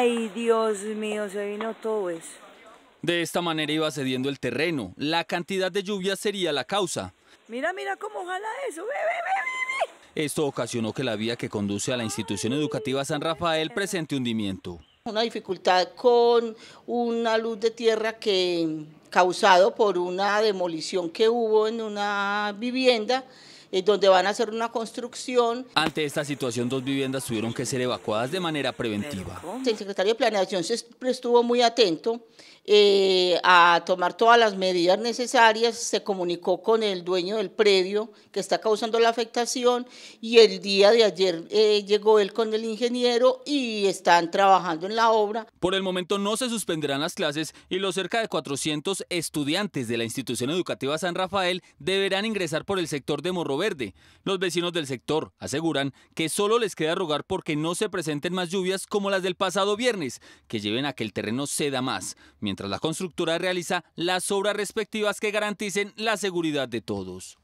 Ay, Dios mío, se vino todo eso. De esta manera iba cediendo el terreno. La cantidad de lluvia sería la causa. Mira, mira cómo jala eso. Esto ocasionó que la vía que conduce a la institución educativa San Rafael presente hundimiento. Una dificultad con una luz de tierra que causado por una demolición que hubo en una vivienda eh, donde van a hacer una construcción. Ante esta situación, dos viviendas tuvieron que ser evacuadas de manera preventiva. El secretario de Planeación se estuvo muy atento eh, a tomar todas las medidas necesarias, se comunicó con el dueño del predio que está causando la afectación y el día de ayer eh, llegó él con el ingeniero y están trabajando en la obra. Por el momento no se suspenderán las clases y los cerca de 400 estudiantes de la institución educativa San Rafael deberán ingresar por el sector de Morro Verde. Los vecinos del sector aseguran que solo les queda rogar porque no se presenten más lluvias como las del pasado viernes, que lleven a que el terreno ceda más, mientras la constructora realiza las obras respectivas que garanticen la seguridad de todos.